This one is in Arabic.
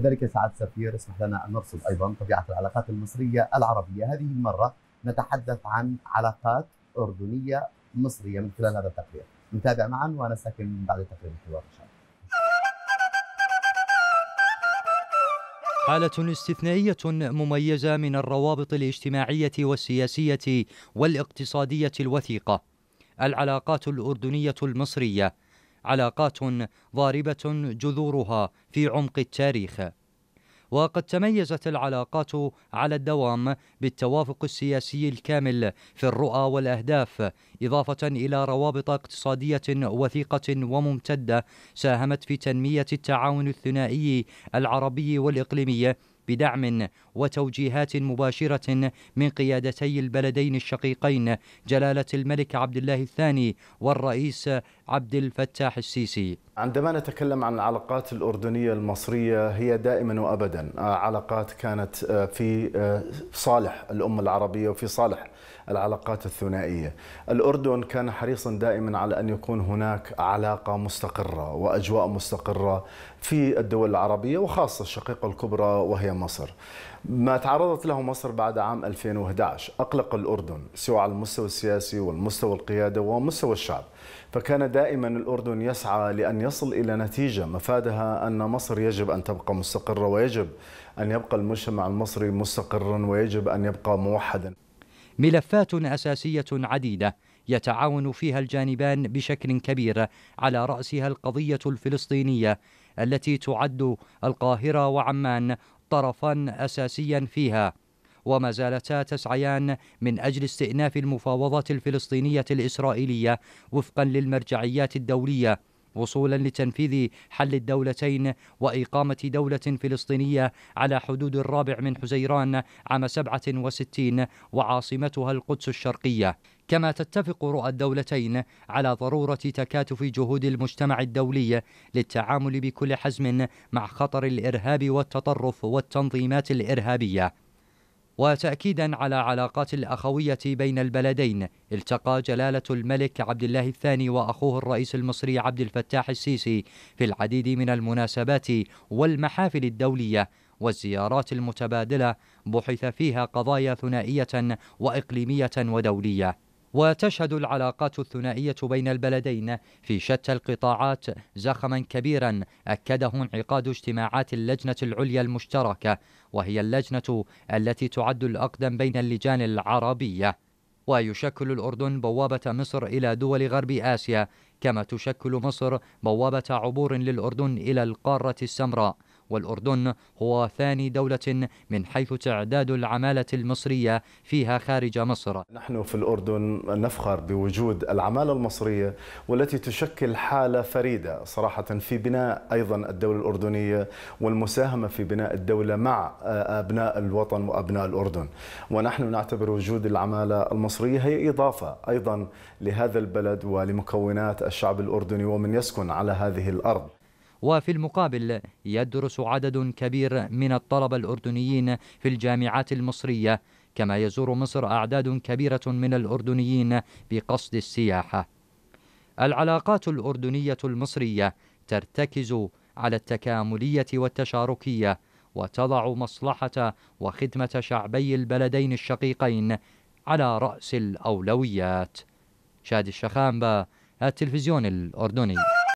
كذلك سعد سفير اسمح لنا أن نرصد أيضا طبيعة العلاقات المصرية العربية هذه المرة نتحدث عن علاقات أردنية مصرية من خلال هذا التقرير نتابع معا ساكن بعد التقرير الحوار إن شاء الله حالة استثنائية مميزة من الروابط الاجتماعية والسياسية والاقتصادية الوثيقة. العلاقات الأردنية المصرية علاقات ضاربة جذورها في عمق التاريخ وقد تميزت العلاقات على الدوام بالتوافق السياسي الكامل في الرؤى والاهداف اضافه الى روابط اقتصاديه وثيقه وممتده ساهمت في تنميه التعاون الثنائي العربي والاقليمي بدعم وتوجيهات مباشرة من قيادتي البلدين الشقيقين جلالة الملك عبد الله الثاني والرئيس عبد الفتاح السيسي عندما نتكلم عن العلاقات الأردنية المصرية هي دائما وأبدا آه، علاقات كانت آه، في آه، صالح الأمة العربية وفي صالح العلاقات الثنائية الأردن كان حريصا دائما على أن يكون هناك علاقة مستقرة وأجواء مستقرة في الدول العربية وخاصة الشقيقة الكبرى وهي مصر ما تعرضت له مصر بعد عام 2011 أقلق الأردن سواء على المستوى السياسي والمستوى القيادة ومستوى الشعب فكان دائما دائما الأردن يسعى لأن يصل إلى نتيجة مفادها أن مصر يجب أن تبقى مستقرة ويجب أن يبقى المجتمع المصري مستقرا ويجب أن يبقى موحدا ملفات أساسية عديدة يتعاون فيها الجانبان بشكل كبير على رأسها القضية الفلسطينية التي تعد القاهرة وعمان طرفا أساسيا فيها وما زالتا تسعيان من أجل استئناف المفاوضات الفلسطينية الإسرائيلية وفقا للمرجعيات الدولية وصولا لتنفيذ حل الدولتين وإقامة دولة فلسطينية على حدود الرابع من حزيران عام 67 وعاصمتها القدس الشرقية كما تتفق رؤى الدولتين على ضرورة تكاتف جهود المجتمع الدولي للتعامل بكل حزم مع خطر الإرهاب والتطرف والتنظيمات الإرهابية وتأكيدا على علاقات الأخوية بين البلدين التقى جلالة الملك عبد الله الثاني وأخوه الرئيس المصري عبد الفتاح السيسي في العديد من المناسبات والمحافل الدولية والزيارات المتبادلة بحث فيها قضايا ثنائية وإقليمية ودولية وتشهد العلاقات الثنائية بين البلدين في شتى القطاعات زخما كبيرا أكده انعقاد اجتماعات اللجنة العليا المشتركة وهي اللجنة التي تعد الأقدم بين اللجان العربية ويشكل الأردن بوابة مصر إلى دول غرب آسيا كما تشكل مصر بوابة عبور للأردن إلى القارة السمراء والأردن هو ثاني دولة من حيث تعداد العمالة المصرية فيها خارج مصر نحن في الأردن نفخر بوجود العمالة المصرية والتي تشكل حالة فريدة صراحة في بناء أيضا الدولة الأردنية والمساهمة في بناء الدولة مع آه، أبناء الوطن وأبناء الأردن ونحن نعتبر وجود العمالة المصرية هي إضافة أيضا لهذا البلد ولمكونات الشعب الأردني ومن يسكن على هذه الأرض وفي المقابل يدرس عدد كبير من الطلبة الأردنيين في الجامعات المصرية كما يزور مصر أعداد كبيرة من الأردنيين بقصد السياحة العلاقات الأردنية المصرية ترتكز على التكاملية والتشاركية وتضع مصلحة وخدمة شعبي البلدين الشقيقين على رأس الأولويات شادي الشخامبة التلفزيون الأردني